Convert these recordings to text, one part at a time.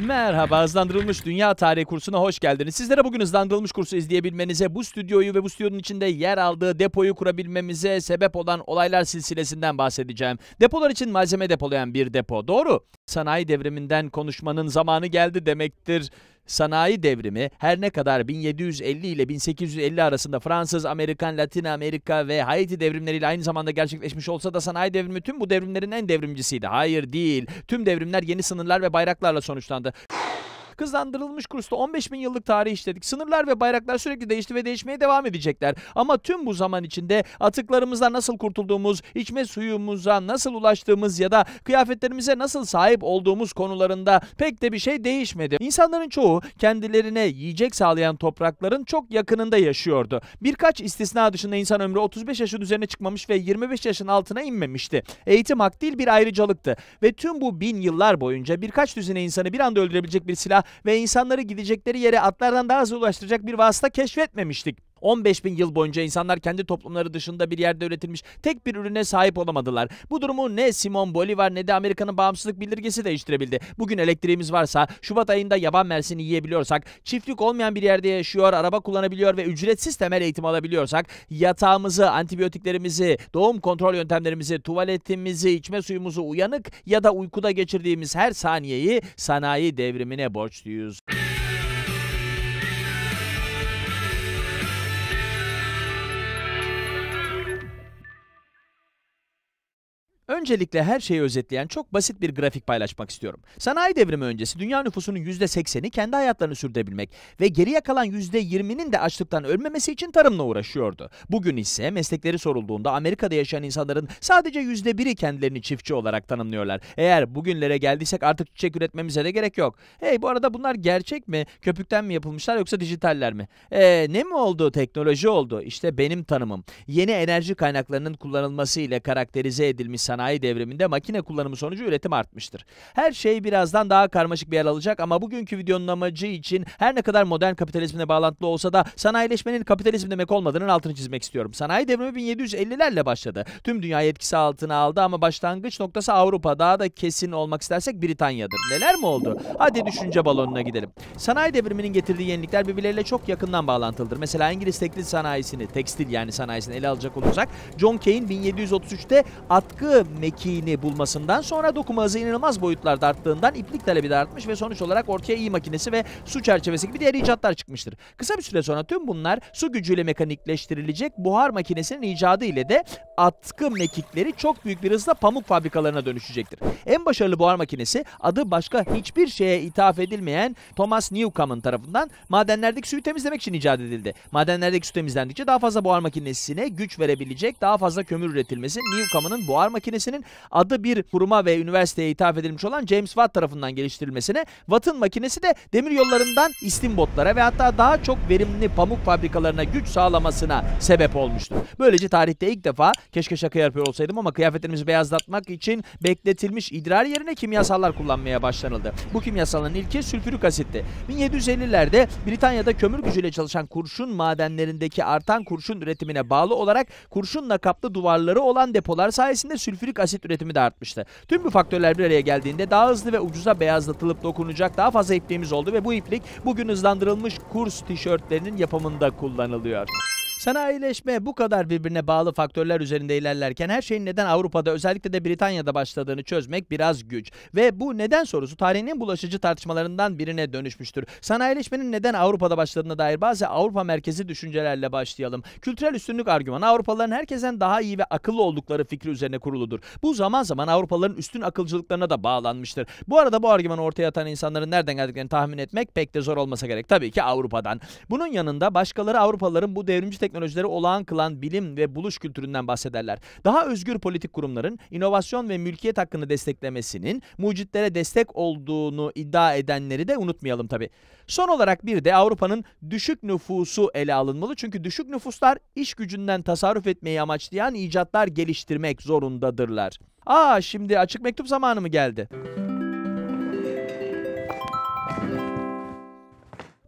Merhaba hızlandırılmış dünya tarihi kursuna hoş geldiniz. Sizlere bugün hızlandırılmış kursu izleyebilmenize, bu stüdyoyu ve bu stüdyonun içinde yer aldığı depoyu kurabilmemize sebep olan olaylar silsilesinden bahsedeceğim. Depolar için malzeme depolayan bir depo, doğru. Sanayi devriminden konuşmanın zamanı geldi demektir. Sanayi devrimi her ne kadar 1750 ile 1850 arasında Fransız, Amerikan, Latin Amerika ve Haiti devrimleriyle aynı zamanda gerçekleşmiş olsa da sanayi devrimi tüm bu devrimlerin en devrimcisiydi. Hayır değil. Tüm devrimler yeni sınırlar ve bayraklarla sonuçlandı. Hızlandırılmış kursta 15 bin yıllık tarih işledik. Sınırlar ve bayraklar sürekli değişti ve değişmeye devam edecekler. Ama tüm bu zaman içinde atıklarımızdan nasıl kurtulduğumuz, içme suyumuza nasıl ulaştığımız ya da kıyafetlerimize nasıl sahip olduğumuz konularında pek de bir şey değişmedi. İnsanların çoğu kendilerine yiyecek sağlayan toprakların çok yakınında yaşıyordu. Birkaç istisna dışında insan ömrü 35 yaşın üzerine çıkmamış ve 25 yaşın altına inmemişti. Eğitim hak değil bir ayrıcalıktı ve tüm bu bin yıllar boyunca birkaç düzine insanı bir anda öldürebilecek bir silah ve insanları gidecekleri yere atlardan daha hızlı ulaştıracak bir vasıta keşfetmemiştik. 15 bin yıl boyunca insanlar kendi toplumları dışında bir yerde üretilmiş tek bir ürüne sahip olamadılar. Bu durumu ne Simon Bolivar ne de Amerika'nın bağımsızlık bildirgesi değiştirebildi. Bugün elektriğimiz varsa, Şubat ayında yaban mersini yiyebiliyorsak, çiftlik olmayan bir yerde yaşıyor, araba kullanabiliyor ve ücretsiz temel eğitim alabiliyorsak, yatağımızı, antibiyotiklerimizi, doğum kontrol yöntemlerimizi, tuvaletimizi, içme suyumuzu uyanık ya da uykuda geçirdiğimiz her saniyeyi sanayi devrimine borçluyuz. Öncelikle her şeyi özetleyen çok basit bir grafik paylaşmak istiyorum. Sanayi devrimi öncesi dünya nüfusunun %80'i kendi hayatlarını sürdürebilmek ve geriye kalan %20'nin de açlıktan ölmemesi için tarımla uğraşıyordu. Bugün ise meslekleri sorulduğunda Amerika'da yaşayan insanların sadece %1'i kendilerini çiftçi olarak tanımlıyorlar. Eğer bugünlere geldiysek artık çiçek üretmemize de gerek yok. Hey bu arada bunlar gerçek mi? Köpükten mi yapılmışlar yoksa dijitaller mi? Eee ne mi oldu? Teknoloji oldu. İşte benim tanımım. Yeni enerji kaynaklarının kullanılması ile karakterize edilmiş sanayi sanayi devriminde makine kullanımı sonucu üretim artmıştır. Her şey birazdan daha karmaşık bir yer alacak ama bugünkü videonun amacı için her ne kadar modern kapitalizmle bağlantılı olsa da sanayileşmenin kapitalizm demek olmadığının altını çizmek istiyorum. Sanayi devrimi 1750'lerle başladı. Tüm dünya etkisi altına aldı ama başlangıç noktası Avrupa. Daha da kesin olmak istersek Britanya'dır. Neler mi oldu? Hadi düşünce balonuna gidelim. Sanayi devriminin getirdiği yenilikler birbirleriyle çok yakından bağlantılıdır. Mesela İngiliz tekstil sanayisini, tekstil yani sanayisini ele alacak olursak John Kane 1733'te atkı mekiğini bulmasından sonra dokuma hızı inanılmaz boyutlarda arttığından iplik talebi de artmış ve sonuç olarak ortaya iyi makinesi ve su çerçevesi gibi diğer icatlar çıkmıştır. Kısa bir süre sonra tüm bunlar su gücüyle mekanikleştirilecek buhar makinesinin icadı ile de atkı mekikleri çok büyük bir hızla pamuk fabrikalarına dönüşecektir. En başarılı buhar makinesi adı başka hiçbir şeye ithaf edilmeyen Thomas Newcomen tarafından madenlerdeki suyu temizlemek için icat edildi. Madenlerdeki su temizlendikçe daha fazla buhar makinesine güç verebilecek daha fazla kömür üretilmesi Newcomen'ın buhar makinesi makinesinin adı bir kuruma ve üniversiteye ithaf edilmiş olan James Watt tarafından geliştirilmesine, Watt'ın makinesi de demir yollarından istinbotlara ve hatta daha çok verimli pamuk fabrikalarına güç sağlamasına sebep olmuştur. Böylece tarihte ilk defa keşke şaka yapıyor olsaydım ama kıyafetlerimizi beyazlatmak için bekletilmiş idrar yerine kimyasallar kullanmaya başlanıldı. Bu kimyasalın ilki sülfürik asitti. 1750'lerde Britanya'da kömür gücüyle çalışan kurşun madenlerindeki artan kurşun üretimine bağlı olarak kurşunla kaplı duvarları olan depolar sayesinde sülfürik folik asit üretimi de artmıştı. Tüm bu faktörler bir araya geldiğinde daha hızlı ve ucuza beyazlatılıp dokunacak daha fazla ipliğimiz oldu ve bu iplik bugün hızlandırılmış kurs tişörtlerinin yapımında kullanılıyor. Sanayileşme bu kadar birbirine bağlı faktörler üzerinde ilerlerken her şeyin neden Avrupa'da özellikle de Britanya'da başladığını çözmek biraz güç. Ve bu neden sorusu tarihinin bulaşıcı tartışmalarından birine dönüşmüştür. Sanayileşmenin neden Avrupa'da başladığına dair bazı Avrupa merkezi düşüncelerle başlayalım. Kültürel üstünlük argümanı Avrupalıların herkesten daha iyi ve akıllı oldukları fikri üzerine kuruludur. Bu zaman zaman Avrupalıların üstün akılcılıklarına da bağlanmıştır. Bu arada bu argümanı ortaya atan insanların nereden geldiklerini tahmin etmek pek de zor olmasa gerek. Tabii ki Avrupa'dan. Bunun yanında başkaları Avrupalıların bu devrimci teknoloji teknolojileri olağan kılan bilim ve buluş kültüründen bahsederler. Daha özgür politik kurumların inovasyon ve mülkiyet hakkını desteklemesinin mucitlere destek olduğunu iddia edenleri de unutmayalım tabi. Son olarak bir de Avrupa'nın düşük nüfusu ele alınmalı. Çünkü düşük nüfuslar iş gücünden tasarruf etmeyi amaçlayan icatlar geliştirmek zorundadırlar. Aa şimdi açık mektup zamanı mı geldi?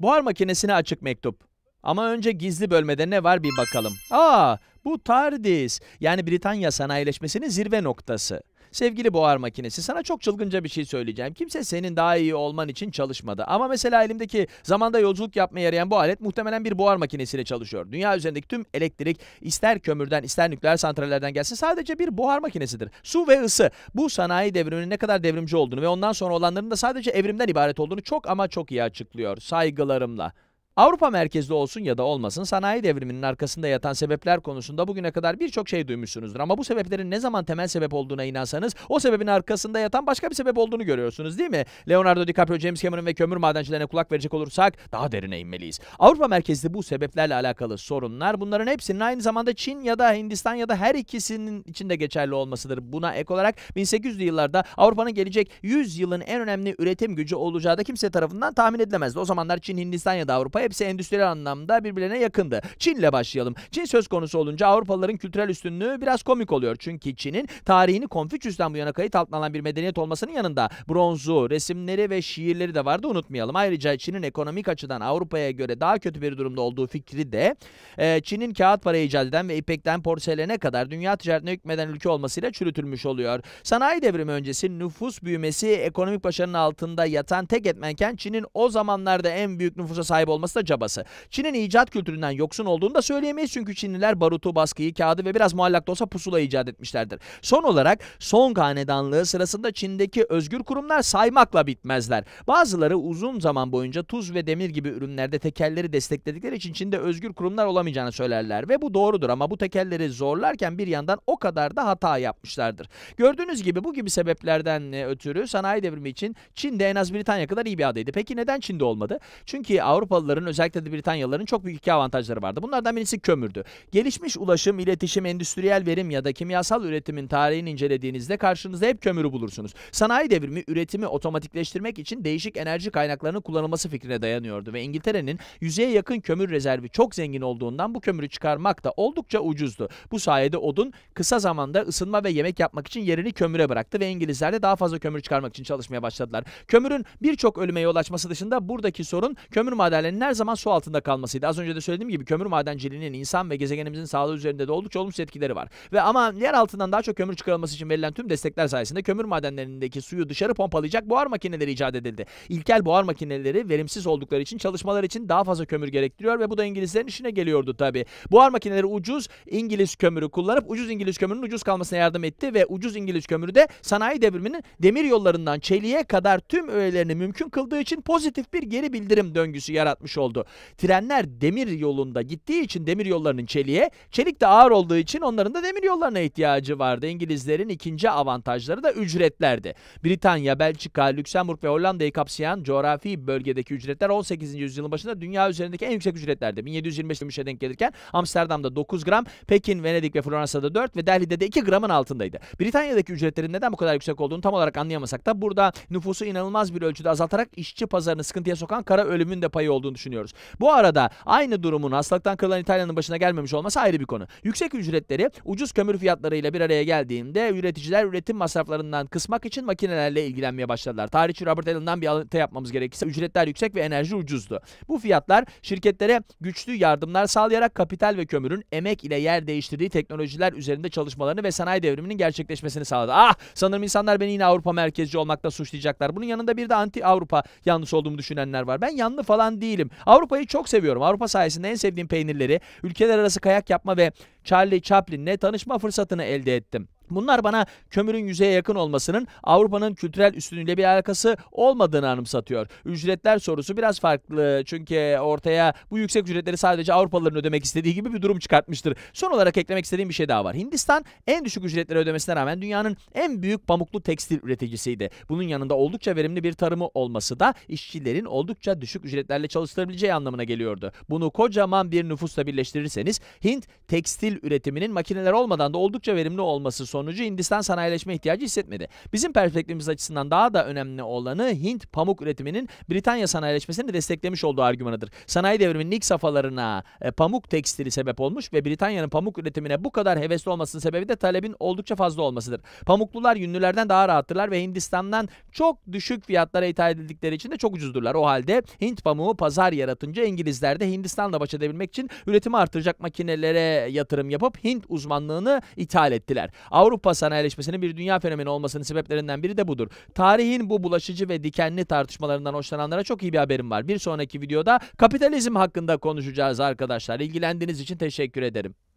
Buhar makinesine açık mektup. Ama önce gizli bölmede ne var bir bakalım. Aa, bu TARDIS. Yani Britanya sanayileşmesinin zirve noktası. Sevgili buhar makinesi sana çok çılgınca bir şey söyleyeceğim. Kimse senin daha iyi olman için çalışmadı. Ama mesela elimdeki zamanda yolculuk yapmaya yarayan bu alet muhtemelen bir buhar makinesiyle çalışıyor. Dünya üzerindeki tüm elektrik ister kömürden ister nükleer santrallerden gelsin sadece bir buhar makinesidir. Su ve ısı bu sanayi devriminin ne kadar devrimci olduğunu ve ondan sonra olanların da sadece evrimden ibaret olduğunu çok ama çok iyi açıklıyor. Saygılarımla. Avrupa merkezli olsun ya da olmasın sanayi devriminin arkasında yatan sebepler konusunda bugüne kadar birçok şey duymuşsunuzdur. Ama bu sebeplerin ne zaman temel sebep olduğuna inansanız o sebebin arkasında yatan başka bir sebep olduğunu görüyorsunuz değil mi? Leonardo DiCaprio, James Cameron ve kömür madencilerine kulak verecek olursak daha derine inmeliyiz. Avrupa merkezli bu sebeplerle alakalı sorunlar bunların hepsinin aynı zamanda Çin ya da Hindistan ya da her ikisinin içinde geçerli olmasıdır. Buna ek olarak 1800'lü yıllarda Avrupa'nın gelecek 100 yılın en önemli üretim gücü olacağı da kimse tarafından tahmin edilemezdi. O zamanlar Çin, Hindistan ya da Avrupa hepsi endüstriyel anlamda birbirine yakındı. Çin'le başlayalım. Çin söz konusu olunca Avrupalıların kültürel üstünlüğü biraz komik oluyor. Çünkü Çin'in tarihini Konfüçyüs'ten bu yana kayıt altına alan bir medeniyet olmasının yanında bronzu, resimleri ve şiirleri de vardı unutmayalım. Ayrıca Çin'in ekonomik açıdan Avrupa'ya göre daha kötü bir durumda olduğu fikri de e, Çin'in kağıt para icat eden ve ipekten porselene kadar dünya ticaretine hükmeden ülke olmasıyla çürütülmüş oluyor. Sanayi devrimi öncesi nüfus büyümesi ekonomik başarının altında yatan tek etmenken Çin'in o zamanlarda en büyük nüfusa sahip olması pasta cabası. Çin'in icat kültüründen yoksun olduğunu da söyleyemeyiz çünkü Çinliler barutu, baskıyı, kağıdı ve biraz muallak da olsa pusula icat etmişlerdir. Son olarak Song hanedanlığı sırasında Çin'deki özgür kurumlar saymakla bitmezler. Bazıları uzun zaman boyunca tuz ve demir gibi ürünlerde tekelleri destekledikleri için Çin'de özgür kurumlar olamayacağını söylerler ve bu doğrudur ama bu tekelleri zorlarken bir yandan o kadar da hata yapmışlardır. Gördüğünüz gibi bu gibi sebeplerden e, ötürü sanayi devrimi için Çin'de en az Britanya kadar iyi bir adaydı. Peki neden Çin'de olmadı? Çünkü Avrupalıların Avrupalıların özellikle de Britanyalıların çok büyük iki avantajları vardı. Bunlardan birisi kömürdü. Gelişmiş ulaşım, iletişim, endüstriyel verim ya da kimyasal üretimin tarihini incelediğinizde karşınızda hep kömürü bulursunuz. Sanayi devrimi üretimi otomatikleştirmek için değişik enerji kaynaklarının kullanılması fikrine dayanıyordu ve İngiltere'nin yüzeye yakın kömür rezervi çok zengin olduğundan bu kömürü çıkarmak da oldukça ucuzdu. Bu sayede odun kısa zamanda ısınma ve yemek yapmak için yerini kömüre bıraktı ve İngilizler de daha fazla kömür çıkarmak için çalışmaya başladılar. Kömürün birçok ölüme yol açması dışında buradaki sorun kömür madenlerinin her zaman su altında kalmasıydı. Az önce de söylediğim gibi kömür madenciliğinin insan ve gezegenimizin sağlığı üzerinde de oldukça olumsuz etkileri var. Ve ama yer altından daha çok kömür çıkarılması için verilen tüm destekler sayesinde kömür madenlerindeki suyu dışarı pompalayacak buhar makineleri icat edildi. İlkel buhar makineleri verimsiz oldukları için çalışmalar için daha fazla kömür gerektiriyor ve bu da İngilizlerin işine geliyordu tabi. Buhar makineleri ucuz İngiliz kömürü kullanıp ucuz İngiliz kömürünün ucuz kalmasına yardım etti ve ucuz İngiliz kömürü de sanayi devriminin demir yollarından çeliğe kadar tüm öğelerini mümkün kıldığı için pozitif bir geri bildirim döngüsü yaratmış oldu oldu. Trenler demir yolunda gittiği için demir yollarının çeliğe, çelik de ağır olduğu için onların da demir yollarına ihtiyacı vardı. İngilizlerin ikinci avantajları da ücretlerdi. Britanya, Belçika, Lüksemburg ve Hollanda'yı kapsayan coğrafi bölgedeki ücretler 18. yüzyılın başında dünya üzerindeki en yüksek ücretlerdi. 1725 gümüşe denk gelirken Amsterdam'da 9 gram, Pekin, Venedik ve Floransa'da 4 ve Delhi'de de 2 gramın altındaydı. Britanya'daki ücretlerin neden bu kadar yüksek olduğunu tam olarak anlayamasak da burada nüfusu inanılmaz bir ölçüde azaltarak işçi pazarını sıkıntıya sokan kara ölümün de payı olduğunu düşünüyoruz düşünüyoruz. Bu arada aynı durumun hastalıktan kırılan İtalya'nın başına gelmemiş olması ayrı bir konu. Yüksek ücretleri ucuz kömür fiyatlarıyla bir araya geldiğinde üreticiler üretim masraflarından kısmak için makinelerle ilgilenmeye başladılar. Tarihçi Robert Allen'dan bir alıntı yapmamız gerekirse ücretler yüksek ve enerji ucuzdu. Bu fiyatlar şirketlere güçlü yardımlar sağlayarak kapital ve kömürün emek ile yer değiştirdiği teknolojiler üzerinde çalışmalarını ve sanayi devriminin gerçekleşmesini sağladı. Ah sanırım insanlar beni yine Avrupa merkezci olmakta suçlayacaklar. Bunun yanında bir de anti Avrupa yanlısı olduğumu düşünenler var. Ben yanlı falan değilim. Avrupa'yı çok seviyorum. Avrupa sayesinde en sevdiğim peynirleri ülkeler arası kayak yapma ve Charlie Chaplin'le tanışma fırsatını elde ettim. Bunlar bana kömürün yüzeye yakın olmasının Avrupa'nın kültürel üstünlüğüyle bir alakası olmadığını anımsatıyor. Ücretler sorusu biraz farklı çünkü ortaya bu yüksek ücretleri sadece Avrupalıların ödemek istediği gibi bir durum çıkartmıştır. Son olarak eklemek istediğim bir şey daha var. Hindistan en düşük ücretleri ödemesine rağmen dünyanın en büyük pamuklu tekstil üreticisiydi. Bunun yanında oldukça verimli bir tarımı olması da işçilerin oldukça düşük ücretlerle çalıştırabileceği anlamına geliyordu. Bunu kocaman bir nüfusla birleştirirseniz Hint tekstil tektil üretiminin makineler olmadan da oldukça verimli olması sonucu Hindistan sanayileşme ihtiyacı hissetmedi. Bizim perspektifimiz açısından daha da önemli olanı Hint pamuk üretiminin Britanya sanayileşmesini desteklemiş olduğu argümanıdır. Sanayi devriminin ilk safhalarına e, pamuk tekstili sebep olmuş ve Britanya'nın pamuk üretimine bu kadar hevesli olmasının sebebi de talebin oldukça fazla olmasıdır. Pamuklular yünlülerden daha rahattırlar ve Hindistan'dan çok düşük fiyatlara ithal edildikleri için de çok ucuzdurlar. O halde Hint pamuğu pazar yaratınca İngilizler de Hindistan'la baş edebilmek için üretimi artıracak makinelere yatırım yatırım yapıp Hint uzmanlığını ithal ettiler. Avrupa sanayileşmesinin bir dünya fenomeni olmasının sebeplerinden biri de budur. Tarihin bu bulaşıcı ve dikenli tartışmalarından hoşlananlara çok iyi bir haberim var. Bir sonraki videoda kapitalizm hakkında konuşacağız arkadaşlar. İlgilendiğiniz için teşekkür ederim.